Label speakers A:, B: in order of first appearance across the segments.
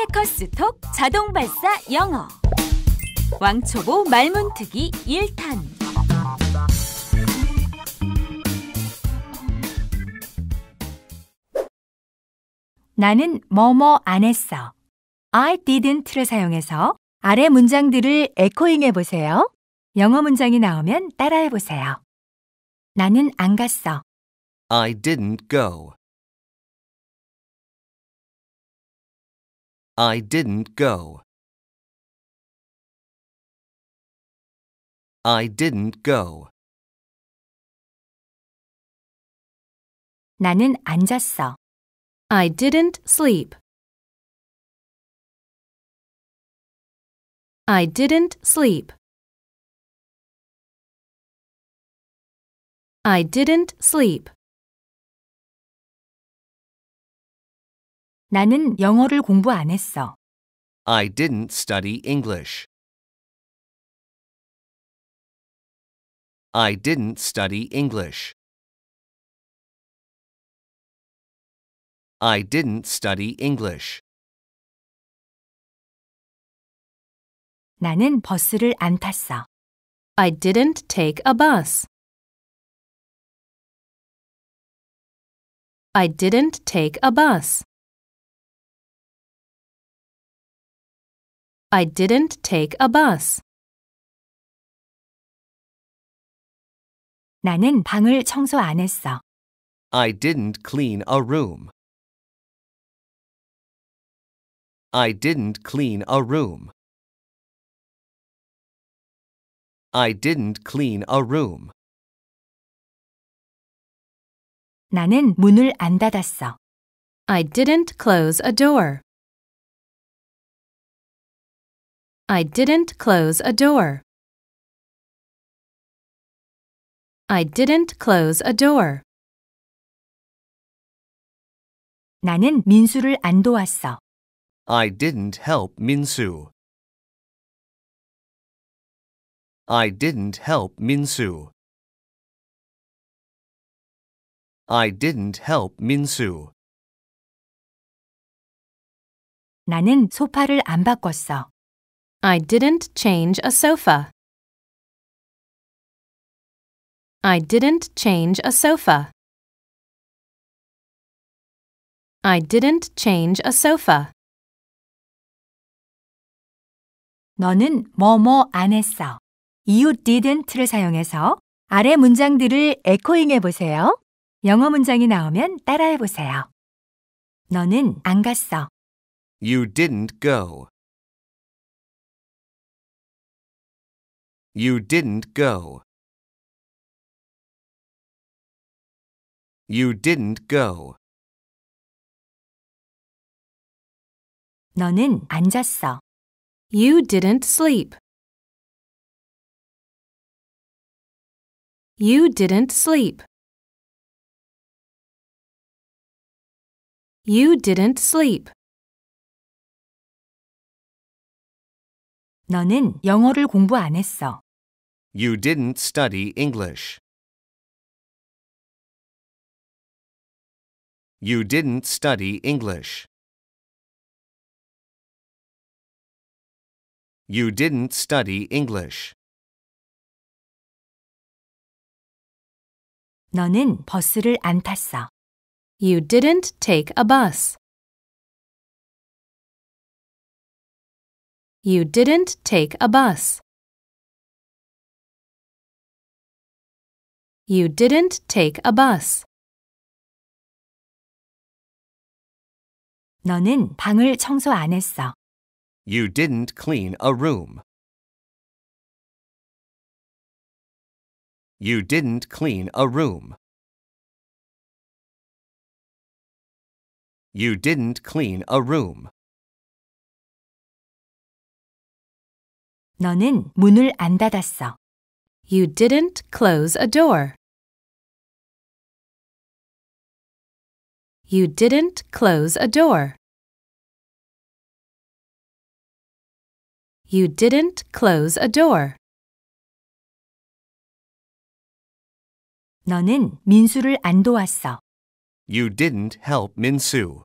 A: 해커스톡 자동발사 영어 왕초보 말문특기 1탄 나는 뭐 뭐 안 했어. I didn't를 사용해서 아래 문장들을 에코잉 해보세요. 영어 문장이 나오면 따라해보세요. 나는 안 갔어.
B: I didn't go. I didn't go. I didn't go. 나는 안 잤어. I didn't sleep. I didn't sleep. I didn't sleep. 나는 영어를 공부 안 했어. I didn't study English. I didn't study English. I didn't study English. 나는 버스를 안 탔어. I didn't take a bus. I didn't take a bus. I didn't take a bus. 나는 방을 청소 안 했어. I didn't clean a room. I didn't clean a room. I didn't clean a room. 나는 문을 안 닫았어. I didn't close a door. I didn't close a door. I didn't close a door. 나는 민수를 안 도왔어. I didn't help Minsu. I didn't help Minsu. I didn't help Minsu. 나는 소파를 안 바꿨어. I didn't change a sofa. I didn't change a sofa. I didn't change a sofa.
A: 너는 뭐 뭐 안 했어. You didn't를 사용해서 아래 문장들을 에코잉 해보세요. 영어 문장이 나오면 따라해보세요. 너는 안 갔어.
B: You didn't go. You didn't go. You didn't go. 너는 안 잤어. You didn't sleep. You didn't sleep. You didn't sleep. 너는 영어를 공부 안 했어. You didn't study English. You didn't study English. You didn't study English. 너는 버스를 안 탔어. You didn't take a bus. You didn't take a bus. You didn't take a bus. 너는 방을 청소 안 했어. You didn't clean a room. You didn't clean a room. You didn't clean a room. 너는 문을 안 닫았어. You didn't close a door. You didn't close a door. You didn't close a door. 너는 민수를 안 도왔어. You didn't help Minsu.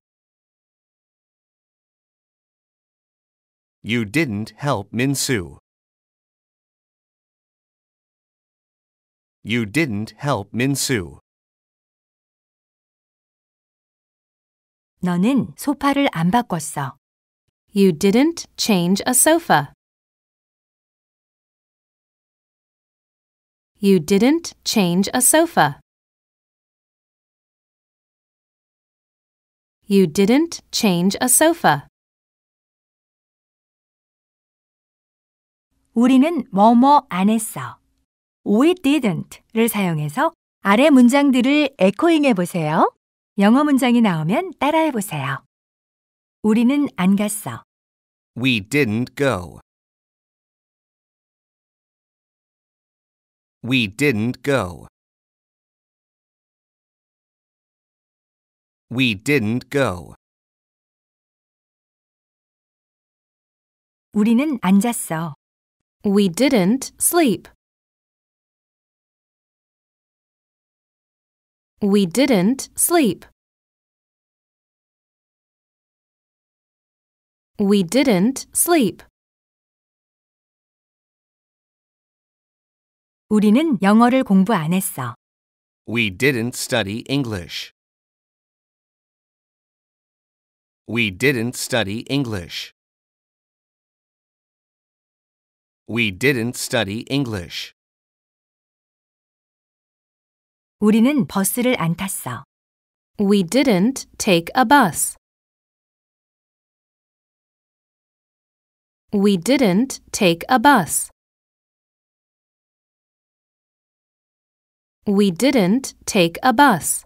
B: You didn't help Minsu. You didn't help Minsu. 너는 소파를 안 바꿨어. You didn't change a sofa. You didn't change a sofa. You didn't change a sofa.
A: 우리는 뭐 뭐 안 했어. we didn't를 사용해서 아래 문장들을 에코잉 해보세요. 영어 문장이 나오면 따라해보세요. 우리는 안 갔어.
B: We didn't go. We didn't go. We didn't go. 우리는 안 잤어. We didn't sleep. We didn't sleep. We didn't sleep. 우리는 영어를 공부 안 했어. We didn't study English. We didn't study English. We didn't study English. 우리는 버스를 안 탔어. We didn't take a bus. We didn't take a bus. We didn't take a bus.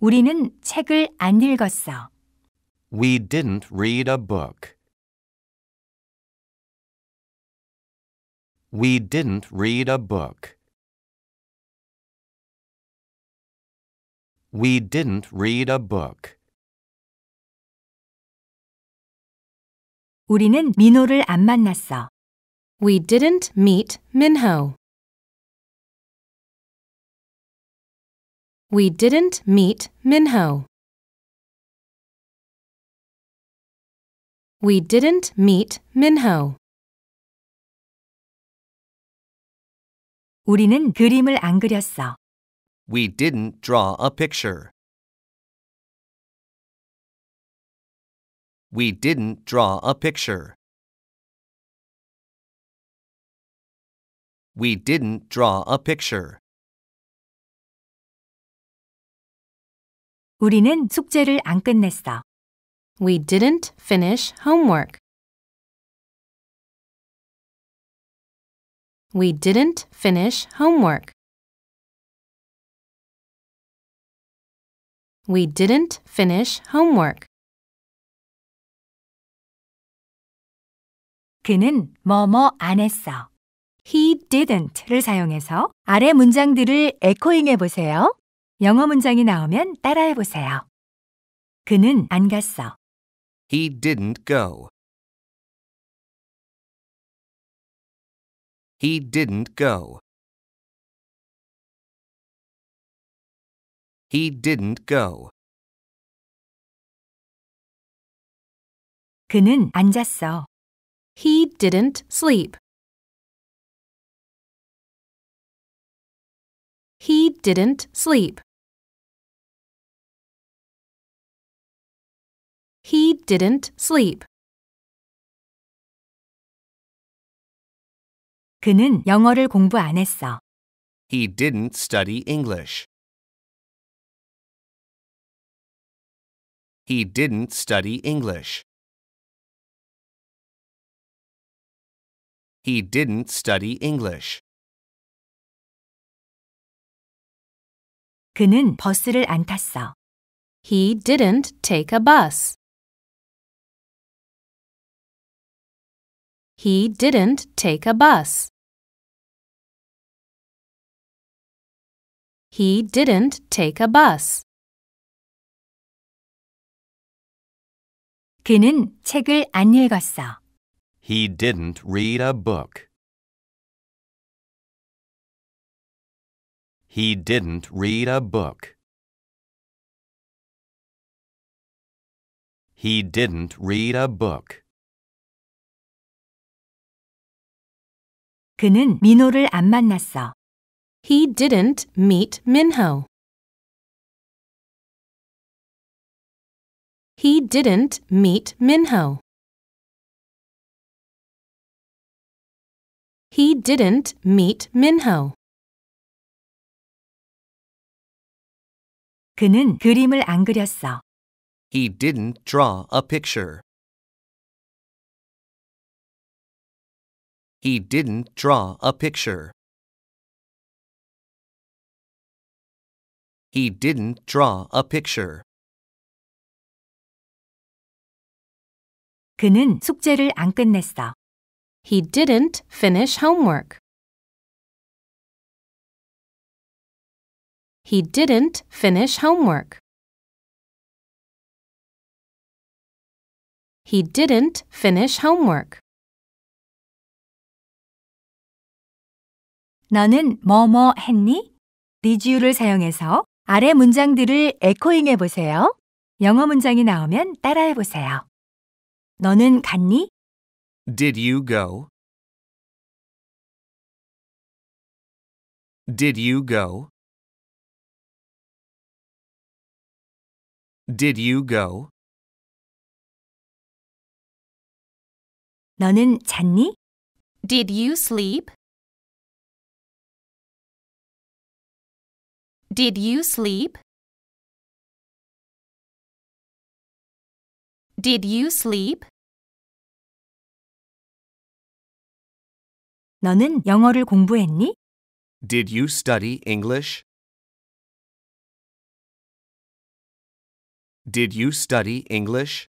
B: 우리는 책을 안 읽었어. We didn't read a book. We didn't read a book. We didn't read a book. 우리는 민호를 안 만났어. We didn't meet Minho. We didn't meet Minho. We didn't meet Minho. 우리는 그림을 안 그렸어. We didn't draw a picture. We didn't draw a picture. We didn't draw a picture. 우리는 숙제를 안 끝냈어. We didn't finish homework. We didn't finish homework. We didn't finish homework.
A: 그는 뭐 뭐 안 했어. He didn't를 사용해서 아래 문장들을 에코잉해 보세요. 영어 문장이 나오면 따라해 보세요. 그는 안 갔어.
B: He didn't go. He didn't go. He didn't go. 그는 안 잤어. He didn't sleep. He didn't sleep. He didn't sleep. 그는 영어를 공부 안 했어. He didn't study English. He didn't study English. He didn't study English. 그는 버스를 안 탔어. He didn't take a bus. He didn't take a bus. He didn't take a bus. 그는 책을 안 읽었어. He didn't read a book. He didn't read a book. He didn't read a book. 그는 민호를 안 만났어. He didn't meet Minho. He didn't meet Minho. He didn't meet Minho. 그는 그림을 안 그렸어. He didn't draw a picture. He didn't draw a picture. He didn't draw a picture. 그는 숙제를 안 끝냈어. He didn't finish homework. He didn't finish homework. He didn't finish homework.
A: 너는 뭐뭐 뭐 했니? 리즈유를 사용해서 아래 문장들을 에코잉 해보세요. 영어 문장이 나오면 따라해보세요.
B: 너는 갔니? Did you go? Did you go? Did you go? 너는 잤니? Did you sleep? Did you sleep? Did you sleep? 너는 영어를 공부했니? Did you study English? Did you study English?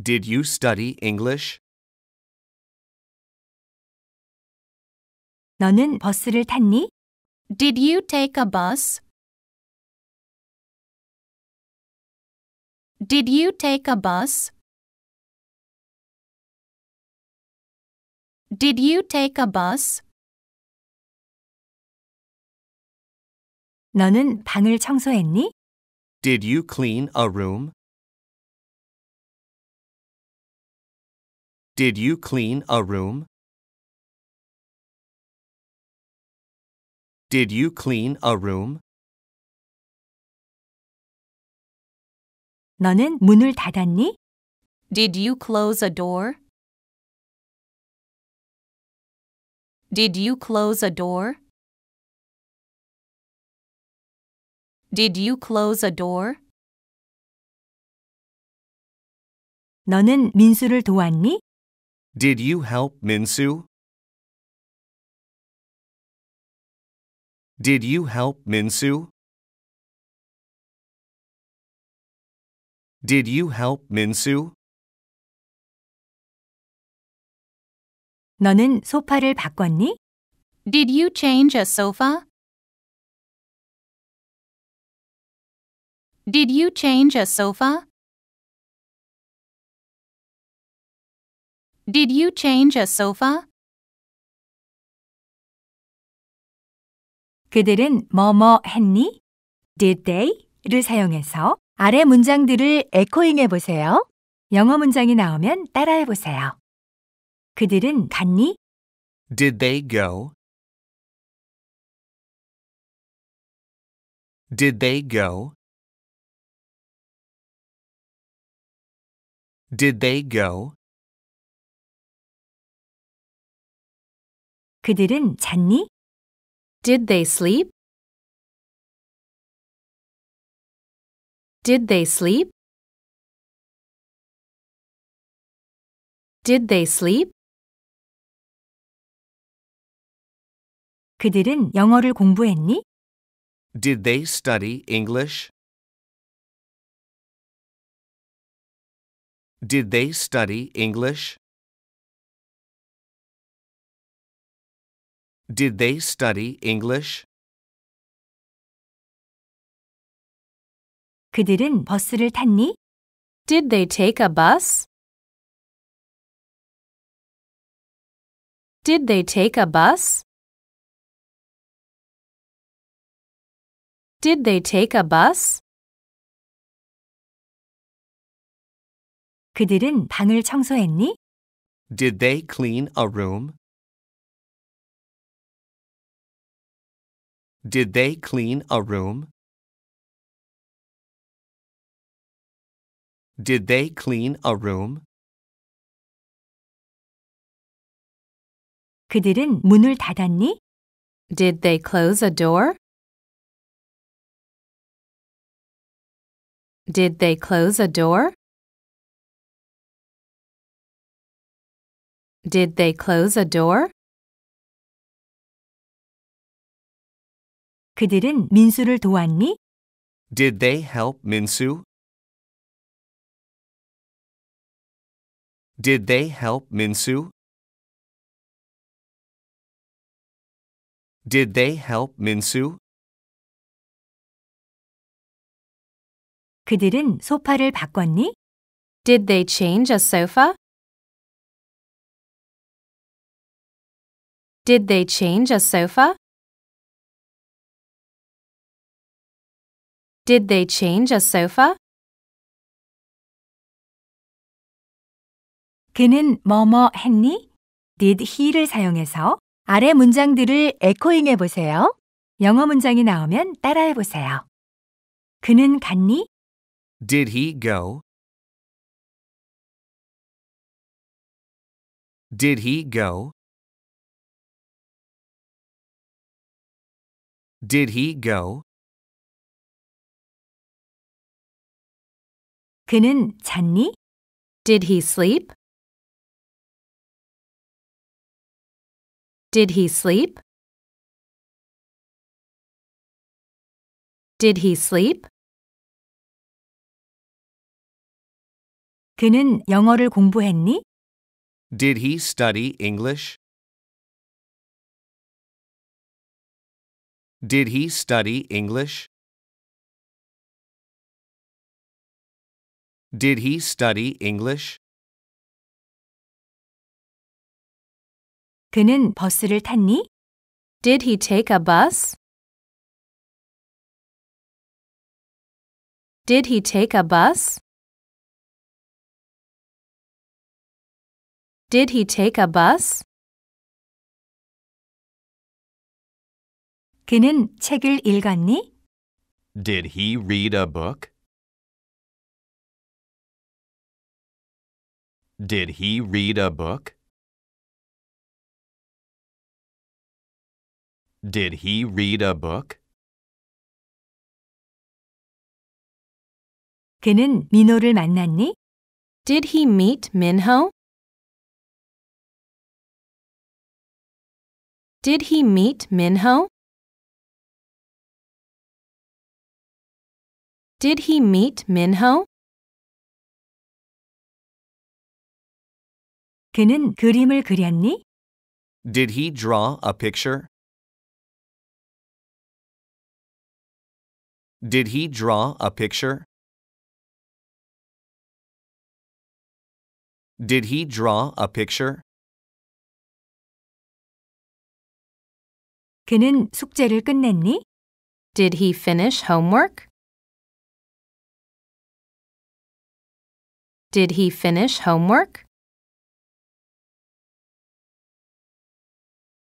B: Did you study English? 너는 버스를 탔니? Did you take a bus? Did you take a bus? Did you take a bus? 너는 방을 청소했니? Did you clean a room? Did you clean a room? Did you clean a room? 너는 문을 닫았니? Did you close a door? Did you close a door? Did you close a door? 너는 민수를 도왔니? Did you help Minsu? Did you help Minsu? Did you help Minsu? 너는 소파를 바꿨니? Did you change a sofa? Did you change a sofa? Did you change a sofa?
A: 그들은 뭐 뭐 했니? Did they?를 사용해서 아래 문장들을 에코잉해 보세요. 영어 문장이 나오면 따라해 보세요.
B: 그들은 갔니? Did they go? Did they go? Did they go? 그들은 잤니? Did they sleep? Did they sleep? Did they sleep? 그들은 영어를 공부했니? Did they study English? Did they study English? Did they study English? 그들은 버스를 탔니? Did they take a bus? Did they take a bus? Did they take a bus? 그들은 방을 청소했니? Did they clean a room? Did they clean a room? Did they clean a room? 그들은 문을 닫았니? Did they close a door? Did they close a door? Did they close a door? 그들은 민수를 도왔니? Did they help Minsu? Did they help Minsu? Did they help Minsu? 그들은 소파를 바꿨니? Did they change a sofa? Did they change a sofa? Did they change a sofa? 그는 뭐 뭐 했니?
A: did he를 사용해서 아래 문장들을 에코잉 해보세요. 영어 문장이 나오면 따라해보세요. 그는 갔니?
B: Did he go? Did he go? Did he go? 그는 잤니? Did he sleep? Did he sleep? Did he sleep? 그는 영어를 공부했니? Did he study English? Did he study English? Did he study English? 그는 버스를 탔니? Did he take a bus? Did he take a bus? Did he take a bus? 그는 책을 읽었니? Did he read a book? Did he read a book? Did he read a book? 그는 민호를 만났니? Did he meet Minho? Did he meet Minho? Did he meet Minho? 그는 그림을 그렸니? Did he draw a picture? Did he draw a picture? Did he draw a picture? 그는 숙제를 끝냈니? Did he finish homework? Did he finish homework?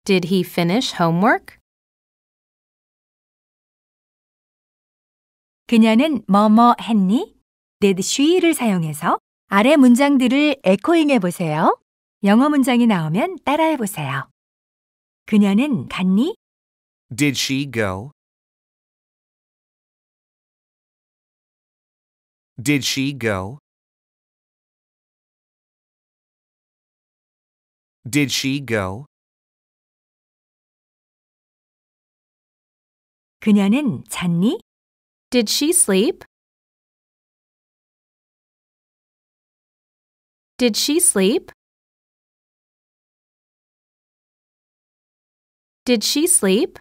B: Did he finish homework? 그녀는 뭐뭐 했니?
A: did she를 사용해서 아래 문장들을 에코잉 해보세요. 영어 문장이 나오면 따라해보세요. 그녀는 갔니? Did she
B: go? Did she go? Did she go? 그녀는 잤니? Did she sleep? Did she sleep? Did she sleep?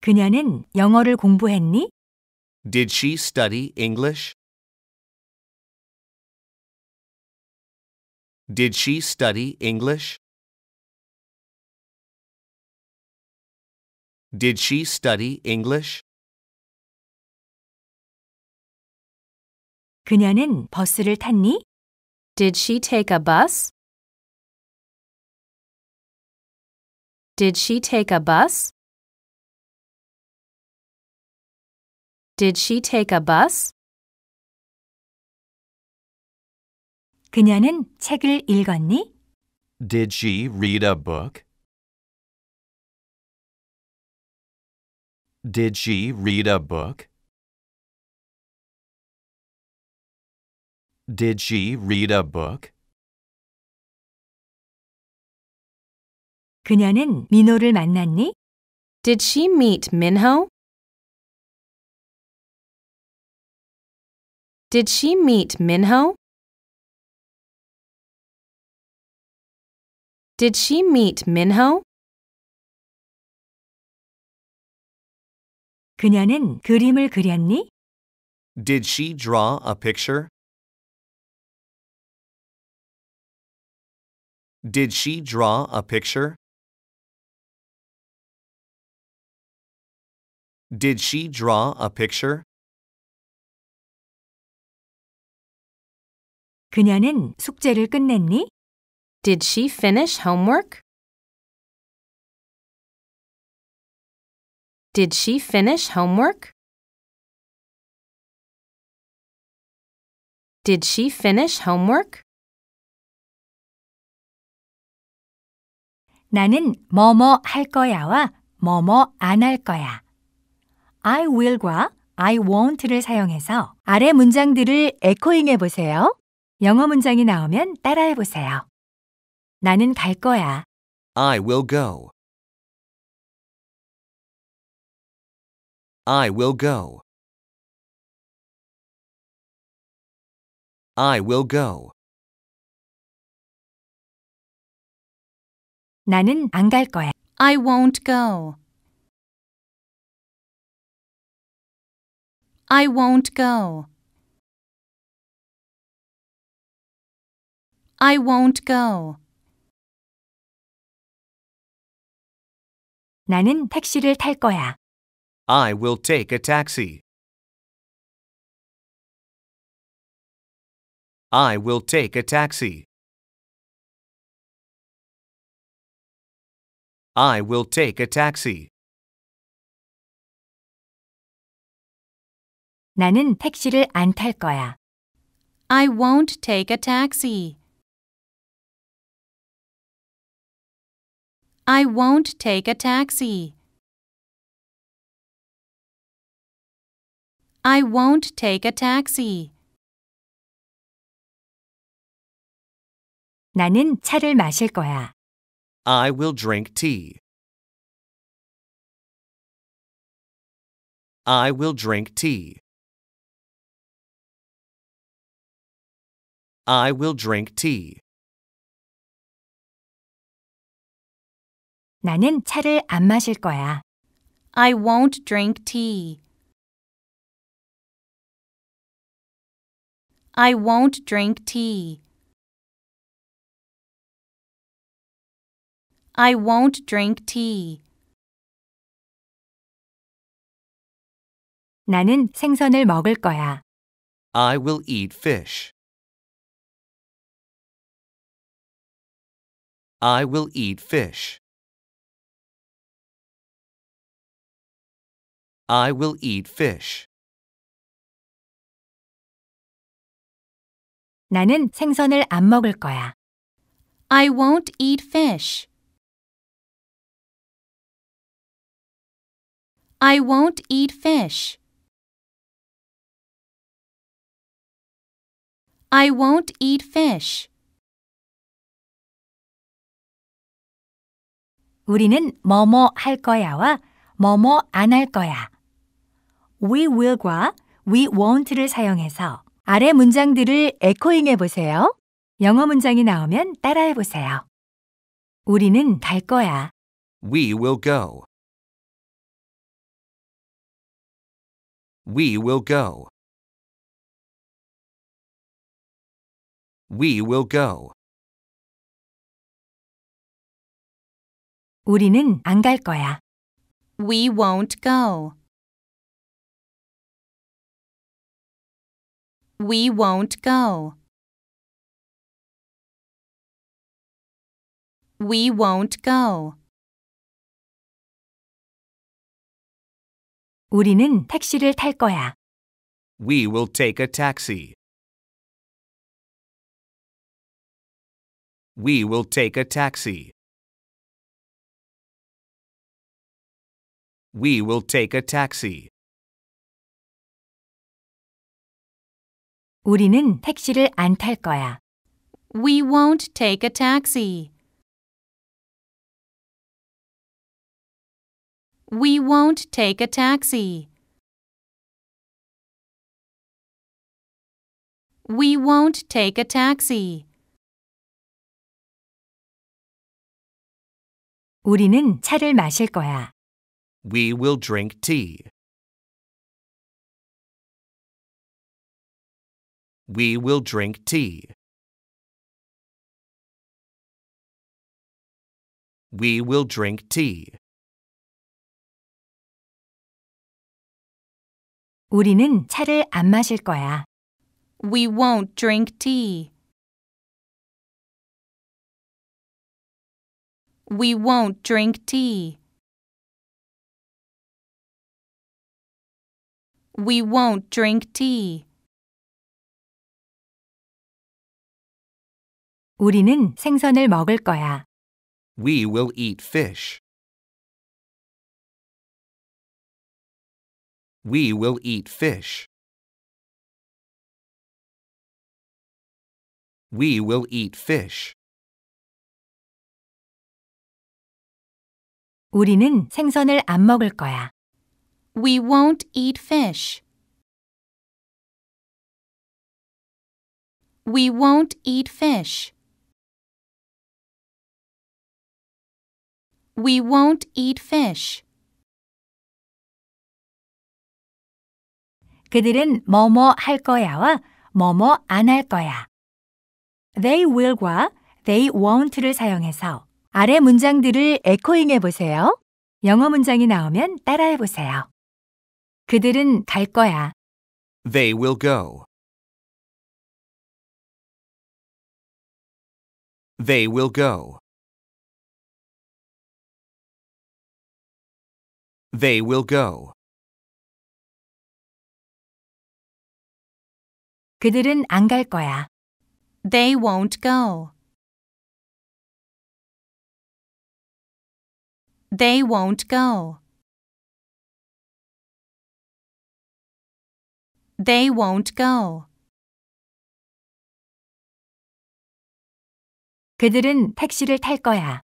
B: 그녀는 영어를 공부했니? Did she study English? Did she study English? Did she study English? 그녀는 버스를 탔니? Did she take a bus? Did she take a bus? Did she take a bus? 그녀는 책을 읽었니? Did she read a book? Did she read a book? Did she read a book? 그녀는 민호를 만났니? Did she meet Minho? Did she meet Minho? Did she meet Minho? 그녀는 그림을 그렸니? Did she draw a picture? Did she draw a picture? Did she draw a picture? 그녀는 숙제를 끝냈니? Did she finish homework? Did she finish homework? Did she finish homework? 나는
A: 뭐 뭐 할 거야와 뭐 뭐 안 할 거야. I will과 I won't를 사용해서 아래 문장들을 에코잉해 보세요. 영어 문장이 나오면 따라해 보세요. 나는 갈 거야.
B: I will go. I will go. I will go. 나는 안 갈 거야. I won't go. I won't go. I won't go. 나는 택시를 탈 거야. I will take a taxi. I will take a taxi. I will take a taxi. 나는 택시를 안 탈 거야. I won't take a taxi. I won't take a taxi. I won't take a taxi. 나는 차를 마실 거야. I will drink tea. I will drink tea. I will drink tea. 나는 차를 안 마실 거야. I won't drink tea. I won't drink tea. I won't drink tea. 나는 생선을 먹을 거야. I will eat fish. I will eat fish. I will eat fish. 나는 생선을 안 먹을 거야. I won't eat fish. I won't eat fish. I won't eat fish.
A: 우리는 뭐뭐 할 거야와 뭐뭐 안 할 거야. we will과 we won't를 사용해서 아래 문장들을 에코잉해 보세요. 영어 문장이 나오면 따라해 보세요. 우리는 갈 거야.
B: We will go. We will go. We will go. 우리는 안 갈 거야. We won't go. We won't go. We won't go. 우리는 택시를 탈 거야. We will take a taxi. We will take a taxi. We will take a taxi. 우리는 택시를 안 탈 거야. We won't take a taxi. We won't take a taxi. We won't take a taxi. 우리는 차를 마실 거야. We will drink tea. We will drink tea. We will drink tea. 우리는 차를 안 마실 거야. We won't drink tea. We won't drink tea. We won't drink tea. 우리는 생선을 먹을 거야. We will eat fish. We will eat fish. We will eat fish. 우리는 생선을 안 먹을 거야. We won't eat fish. We won't eat fish. We won't eat fish.
A: 그들은 뭐뭐 할 거야와 뭐뭐 안 할 거야. They will과 they won't를 사용해서 아래 문장들을 에코잉해 보세요. 영어 문장이 나오면 따라해 보세요. 그들은
B: 갈 거야. They will go. They will go. They will go. 그들은 안 갈 거야. They won't go. They won't go. They won't go. 그들은 택시를 탈 거야.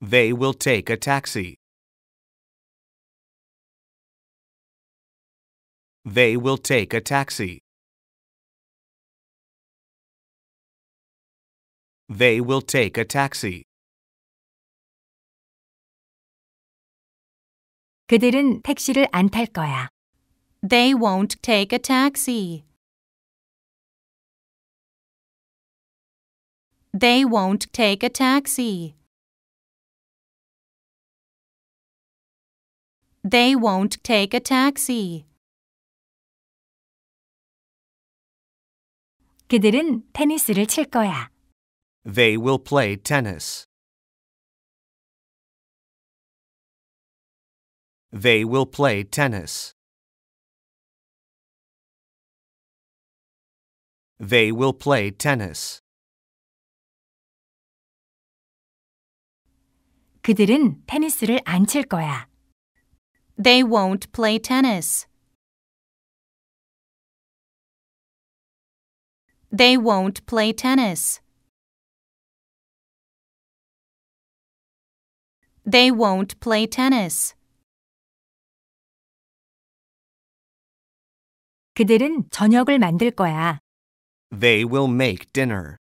B: They will take a taxi. They will take a taxi. They will take a taxi. 그들은 택시를 안 탈 거야. They won't take a taxi. They won't take a taxi. They won't take a taxi. 그들은 테니스를 칠 거야. They will play tennis. They will play tennis. They will play tennis. 그들은 테니스를 They won't play tennis. They won't play tennis. They won't play tennis. 그들은 저녁을 만들 거야. They will make dinner.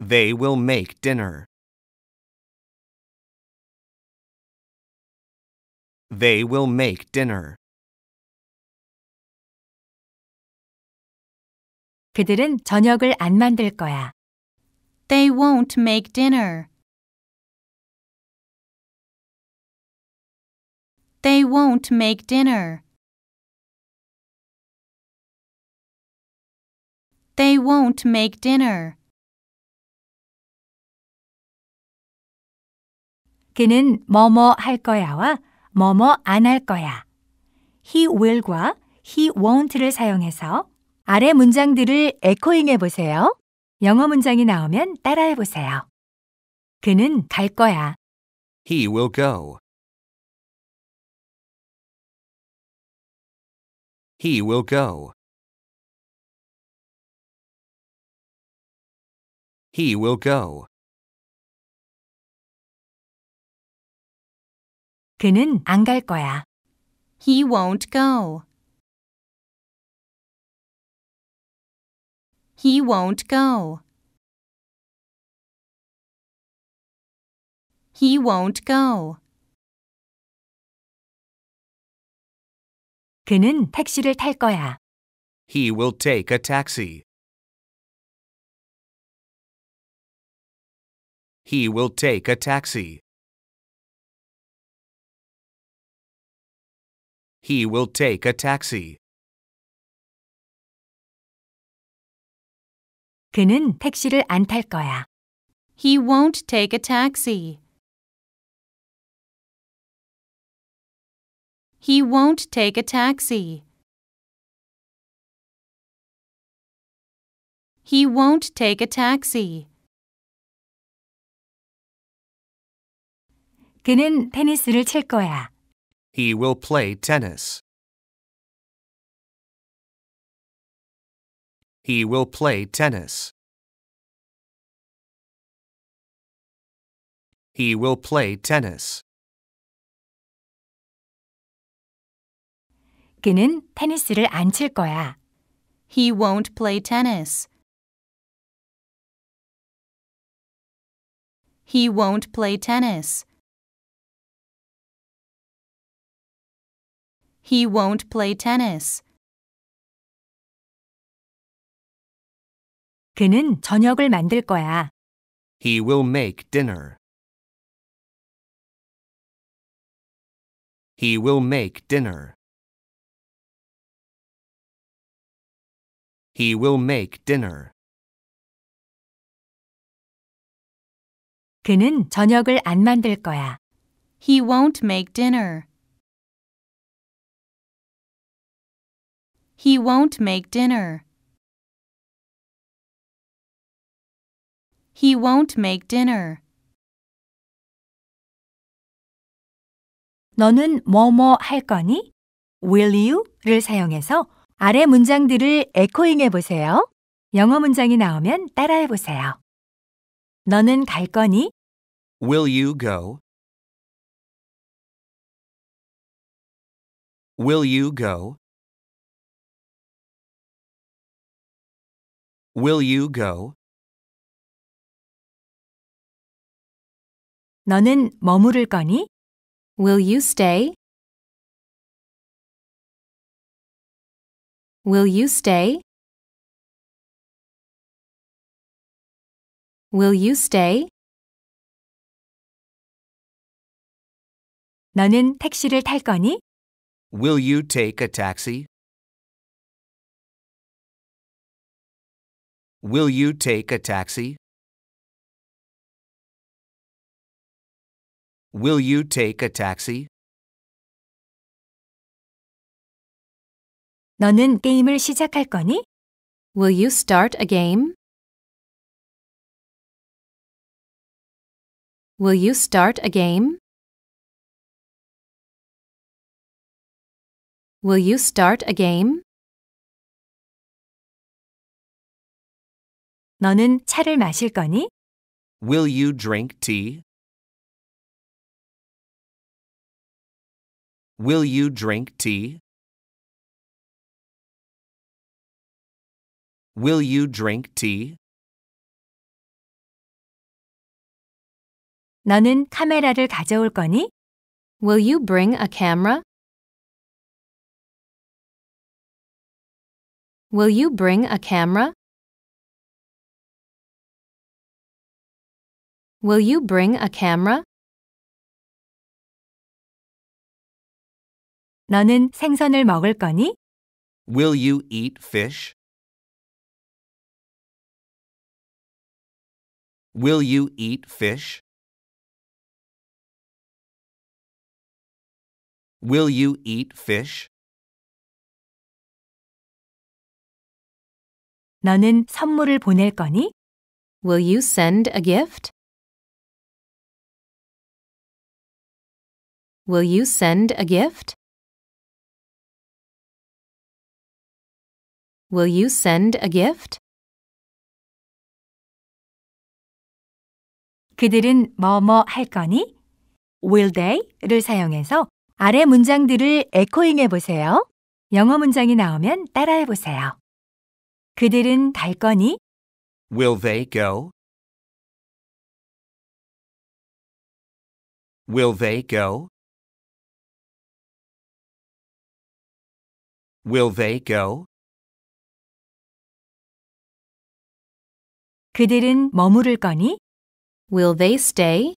B: They will make dinner. They will make dinner. 그들은 저녁을 안 만들 거야. They won't make dinner. They won't make dinner. They won't make dinner.
A: 그는 뭐뭐 할 거야와 뭐뭐 안 할 거야. he will과 he won't를 사용해서 아래 문장들을 에코잉 해보세요. 영어 문장이 나오면 따라해보세요. 그는 갈 거야.
B: He will go. He will go. He will go. 그는 안 갈 거야. He won't go. He won't go. He won't go. 그는 택시를 탈 거야. He will take a taxi. He will take a taxi. He will take a taxi. 그는 택시를 안 탈 거야. He won't take a taxi. He won't take a taxi. He won't take a taxi. 그는 테니스를 칠 거야. He will play tennis. He will play tennis. He will play tennis. 그는 테니스를 안 칠 거야. He won't play tennis. He won't play tennis. He won't play tennis. 그는 저녁을 만들 거야. He will make dinner. He will make dinner. He will make dinner. 그는 저녁을 안 만들 거야. He won't make dinner. He won't make dinner. He won't make dinner.
A: 너는 뭐 뭐 할 거니? Will you?를 사용해서 아래 문장들을 에코잉해 보세요. 영어 문장이 나오면 따라해 보세요.
B: 너는 갈 거니? Will you go? Will you go? Will you go? 너는 머무를 거니? Will you stay? Will you stay? Will you stay? 너는 택시를 탈 거니? Will you take a taxi? Will you take a taxi? Will you take a taxi? 너는 게임을 시작할 거니? Will you start a game? Will you start a game? Will you start a game? 너는 차를 마실 거니? Will you drink tea? Will you drink tea? Will you drink tea? 너는 카메라를 가져올 거니? Will you bring a camera? Will you bring a camera? Will you bring a camera? 너는 생선을 먹을 거니? Will you eat fish? Will you eat fish? Will you eat fish? 너는 선물을 보낼 거니? Will you send a gift? Will you send a gift? Will you send a gift?
A: 그들은 뭐뭐 할 거니? Will they?를 사용해서 아래 문장들을 에코잉 해보세요. 영어 문장이 나오면 따라해보세요. 그들은 갈 거니?
B: Will they go? Will they go? Will they go? 그들은 머무를 거니? Will they stay?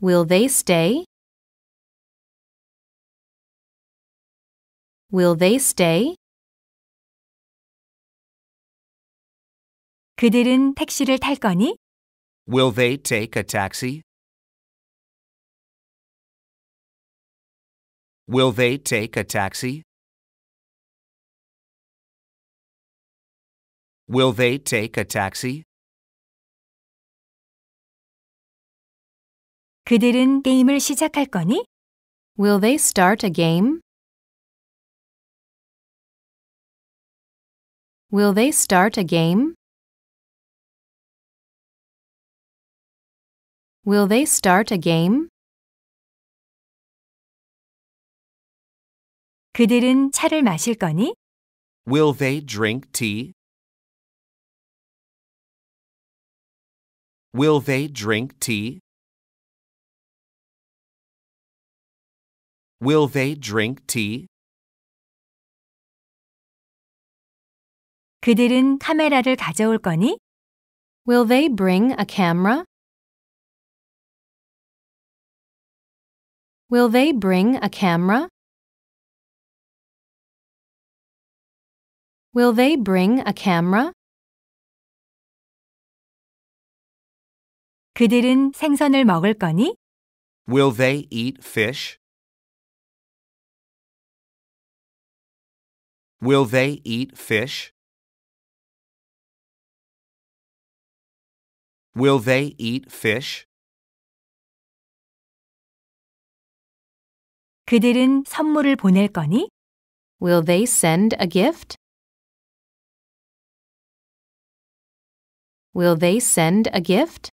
B: Will they stay? Will they stay? 그들은 택시를 탈 거니? Will they take a taxi? Will they take a taxi? Will they take a taxi? 그들은 게임을 시작할 거니? Will they start a game? Will they start a game? Will they start a game? 그들은 차를 마실 거니? Will they drink tea? Will they drink tea? Will they drink tea? 그들은 카메라를 가져올 거니? Will they bring a camera? Will they bring a camera? Will they bring a camera? 그들은 생선을 먹을 거니? Will they eat fish? Will they eat fish? Will they eat fish? 그들은 선물을 보낼 거니? Will they send a gift? Will they send a gift?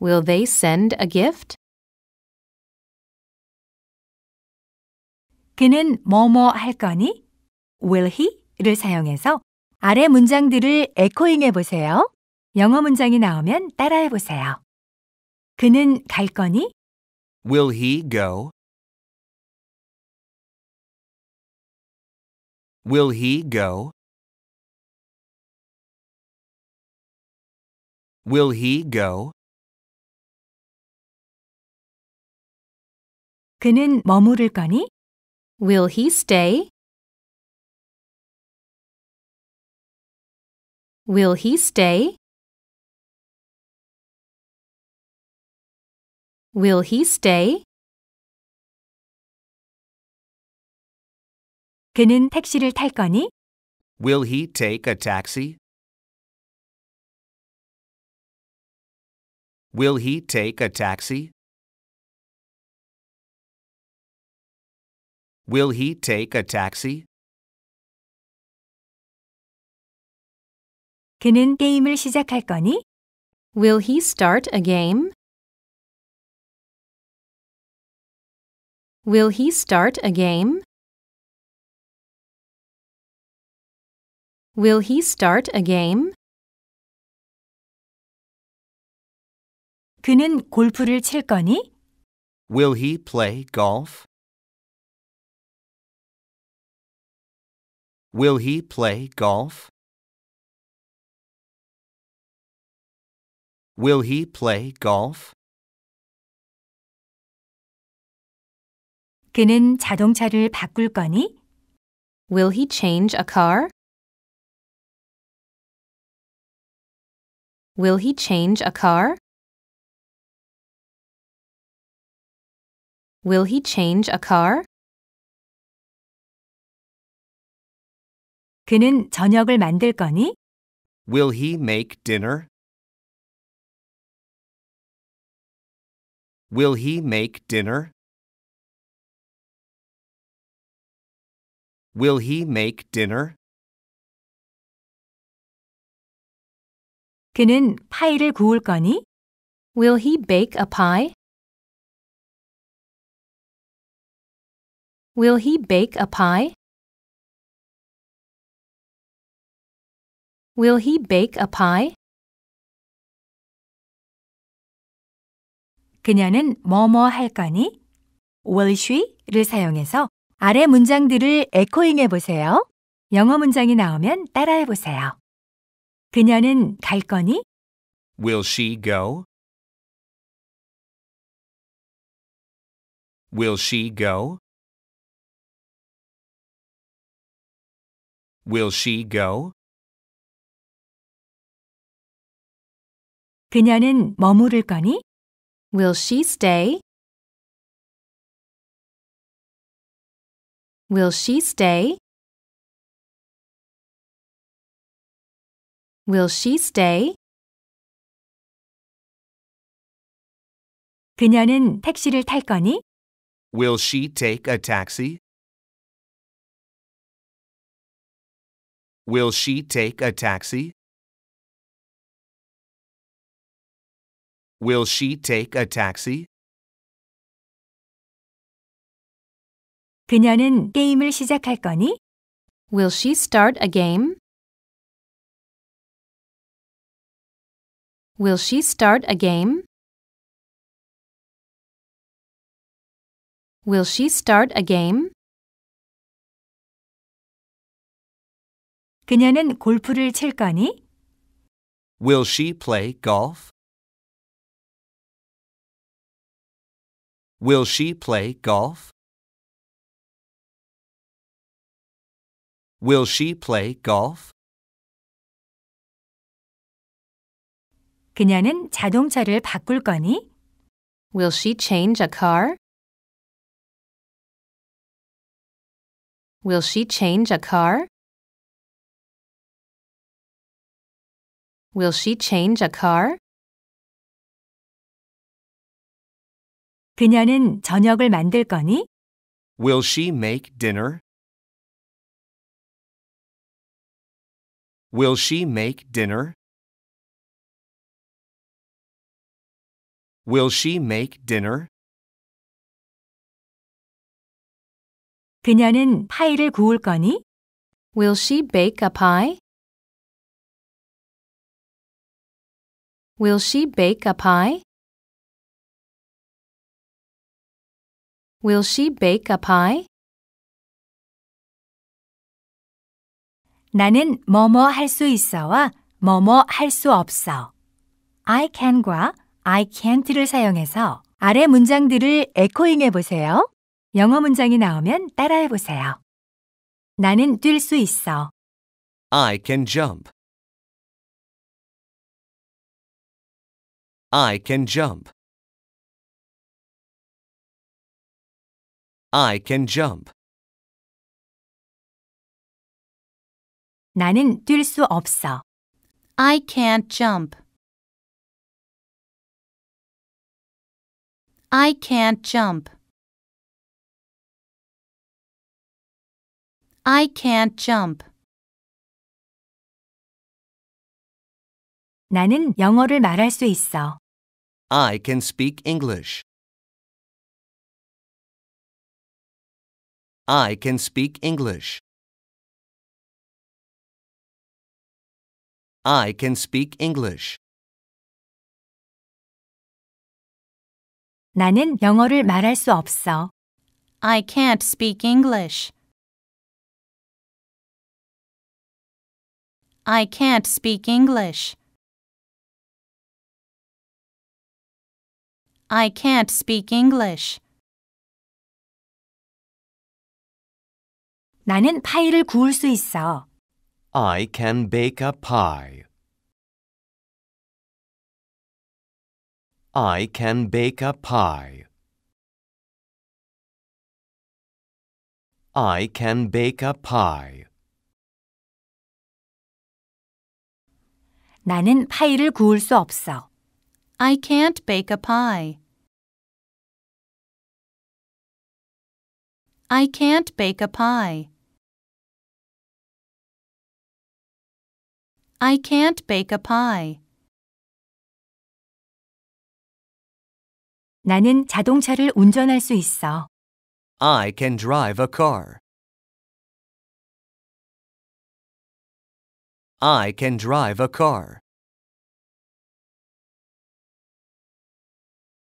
B: Will they send a gift?
A: 그는 뭐뭐 할 거니? Will he?를 사용해서 아래 문장들을 에코잉해 보세요. 영어 문장이 나오면 따라해 보세요. 그는 갈 거니?
B: Will he go? Will he go? Will he go? 그는 머무를 거니? Will he stay? Will he stay? Will he stay? 그는 택시를 탈 거니? Will he take a taxi? Will he take a taxi? Will he take a taxi? 그는 게임을 시작할 거니? Will he start a game? Will he start a game? Will he start a game? 그는 골프를 칠 거니? Will he play golf? Will he play golf? Will he play golf? 그는 자동차를 바꿀 거니? Will he change a car? Will he change a car? Will he change a car? 그는 저녁을 만들 거니? Will he make dinner? Will he make dinner? Will he make dinner? 그는 파이를 구울 거니? Will he bake a pie? Will he bake a pie? Will he bake a pie?
A: 그녀는 뭐뭐 할거니? Will she를 사용해서 아래 문장들을 에코잉해 보세요. 영어 문장이 나오면 따라해 보세요. 그녀는 갈 거니?
B: Will she go? Will she go? Will she go? 그녀는 머무를 거니? Will she stay? Will she stay? Will she stay? 그녀는 택시를 탈 거니? Will she take a taxi? Will she take a taxi? Will she take a taxi? 그녀는 게임을 시작할 거니? Will she start a game? Will she start a game? Will she start a game? 그녀는 골프를 칠 거니? Will she play golf? Will she play golf? Will she play golf? 그녀는 자동차를 바꿀 거니? Will she change a car? Will she change a car? Will she change a car? 그녀는 저녁을 만들 거니? Will she make dinner? Will she make dinner? Will she make dinner? 그녀는 파이를 구울 거니? Will she bake a pie? Will she bake a pie? Will she bake a pie?
A: 나는 뭐뭐 할 수 있어와 뭐뭐 할 수 없어. I can과 I can't를 사용해서 아래 문장들을 에코잉해 보세요. 영어 문장이 나오면 따라해 보세요. 나는 뛸 수 있어.
B: I can jump. I can jump. I can jump. 나는 뛸 수 없어. I can't jump. I can't jump. I can't jump. 나는 영어를 말할 수 있어. I can speak English. I can speak English. I can speak English. 나는 영어를 말할 수 없어. I can't speak English. I can't speak English. I can't speak English. 나는 파이를 구울 수 있어. I can bake a pie. I can bake a pie. I can bake a pie. 나는 파이를 구울 수 없어. I can't bake a pie. I can't bake a pie. I can't bake a pie. 나는 자동차를 운전할 수 있어. I can drive a car. I can drive a car.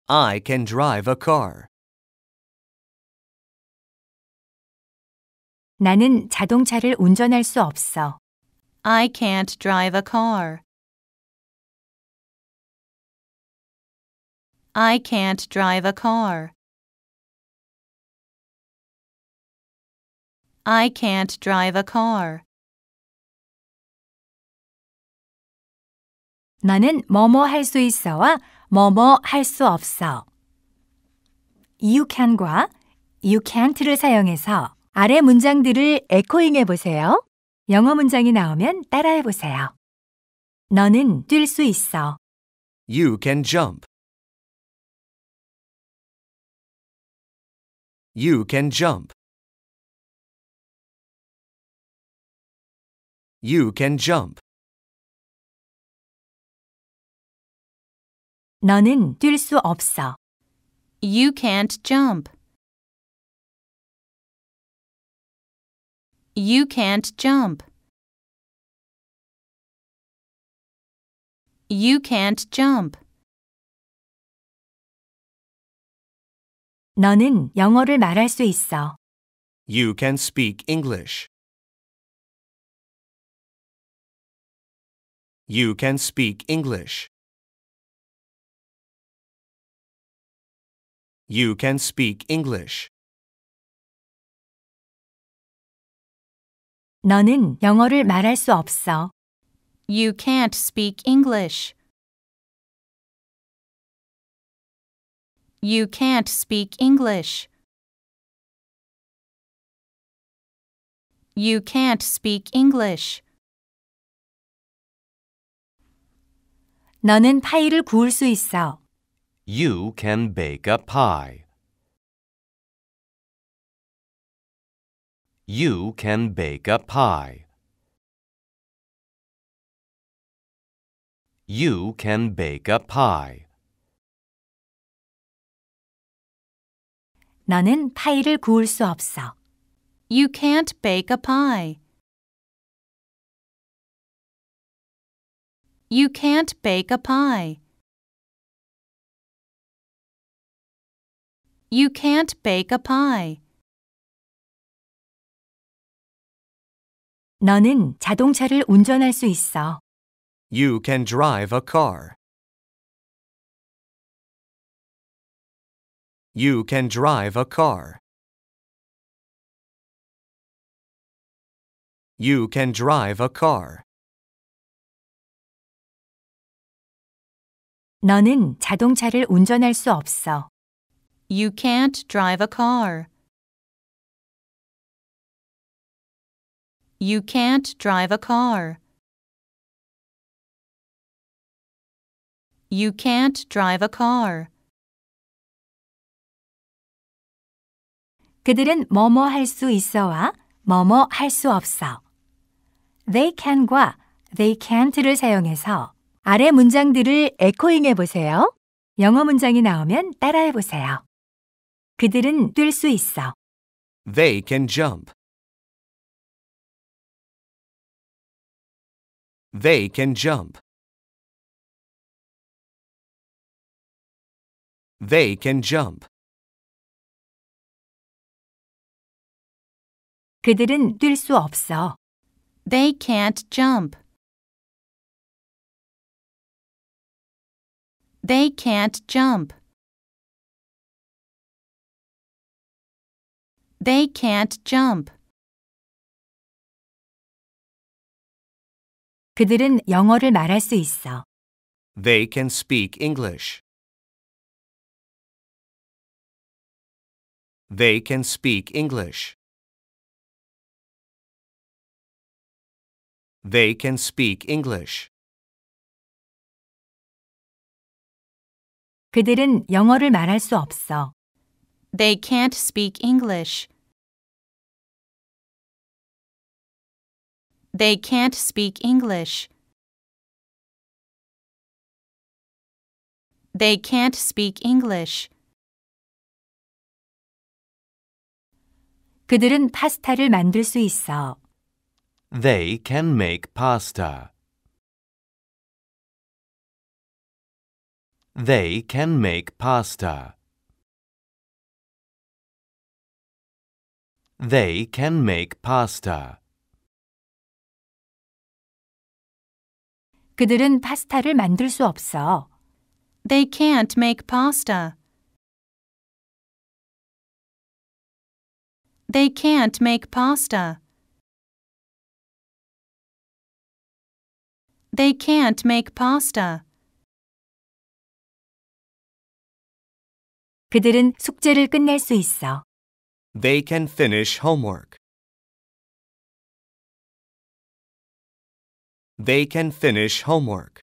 B: I can drive a car. 나는 자동차를 운전할 수 없어. I can't drive a car. I can't drive a car. I can't drive a car. 나는 뭐뭐 할
A: 수 있어와 뭐뭐 할 수 없어. You can과 you can't를 사용해서 아래 문장들을 에코잉해 보세요. 영어 문장이 나오면 따라해 보세요. 너는 뛸 수 있어.
B: You can jump. You can jump. You can jump. 너는 뛸 수 없어. You can't jump. You can't jump. You can't jump. 너는 영어를 말할 수 있어. You can speak English. You can speak English. You can speak English. 너는 영어를 말할 수 없어. You can't speak English. You can't speak English. You can't speak
A: English. 너는 파이를 구울 수 있어.
B: You can bake a pie. You can bake a pie. You can bake a pie. 너는 파이를 구울 수 없어. You can't bake a pie. You can't bake a pie. You can't bake a pie. 너는 자동차를 운전할 수 있어. You can drive a car. You can drive a car. You can drive a car. 너는 자동차를 운전할 수 없어. You can't drive a car. You can't drive a car. You can't drive a car.
A: 그들은 뭐뭐 할 수 있어와 뭐뭐 할 수 없어. They can과 they can't를 사용해서 아래 문장들을 에코잉해 보세요. 영어 문장이 나오면 따라해 보세요. 그들은
B: 뛸 수 있어. They can jump. They can jump. They can jump. 그들은 뛸 수 없어. They can't jump. They can't jump. They can't jump. 그들은 영어를 말할 수 있어. They can speak English. They can speak English. They can speak English. 그들은 영어를 말할 수 없어. They can't speak English. They can't speak English. They can't speak English. 그들은 파스타를 만들 수 있어. They can make pasta. They can make pasta. They can make pasta. 그들은 파스타를 만들 수 없어. They can't make pasta. They can't make pasta. They can't make pasta. 그들은 숙제를 끝낼 수 있어. They can finish homework. They can finish homework.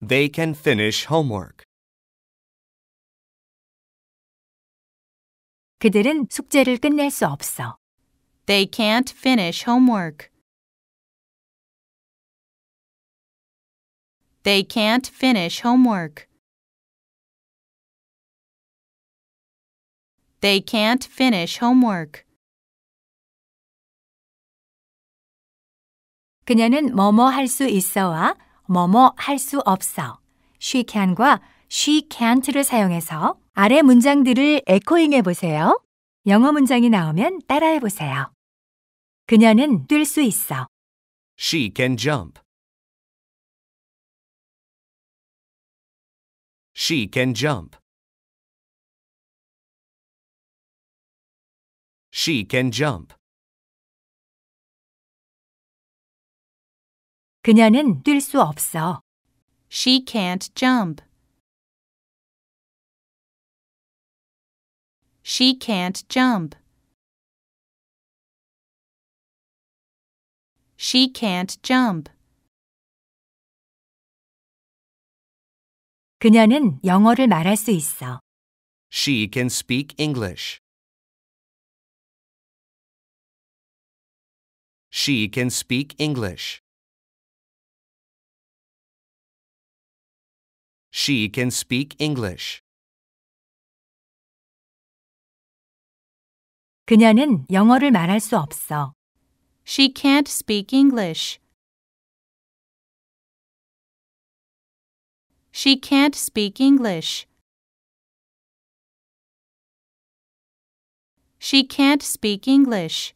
B: They can finish homework. 그들은 숙제를 끝낼 수 없어. They can't finish homework. They can't finish homework. They can't finish homework.
A: 그녀는 뭐뭐 할 수 있어와 뭐뭐 할 수 없어, she can과 she can't를 사용해서 아래 문장들을 에코잉해 보세요. 영어 문장이 나오면 따라해 보세요. 그녀는 뛸 수 있어.
B: She can jump. She can jump. She can jump. 그녀는 뛸 수 없어. She can't jump. She can't jump. She can't jump. 그녀는 영어를 말할 수 있어. She can speak English. She can speak English. She can speak English. 그녀는 영어를 말할 수 없어. She can't speak English. She can't speak English. She can't speak English.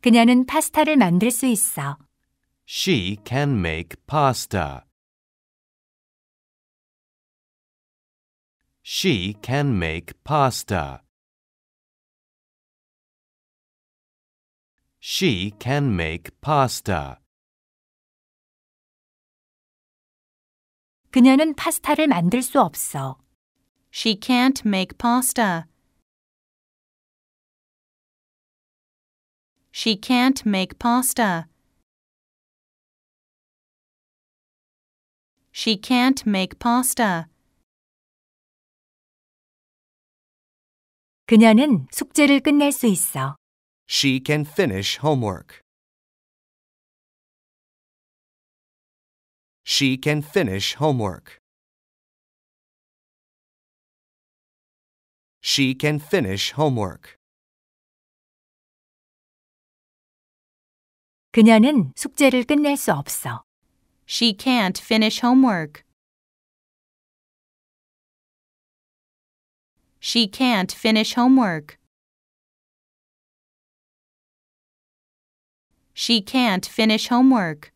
B: 그녀는
A: 파스타를 만들 수 있어.
B: She can make pasta. She can make pasta. She can make pasta. 그녀는 파스타를 만들 수 없어. She can't make pasta. She can't make pasta. She can't make pasta. 그녀는 숙제를 끝낼 수 있어. She can finish homework. She can finish homework. She can finish homework. 그녀는 숙제를 끝낼 수 없어. She can't finish homework. She can't finish homework. She can't finish homework.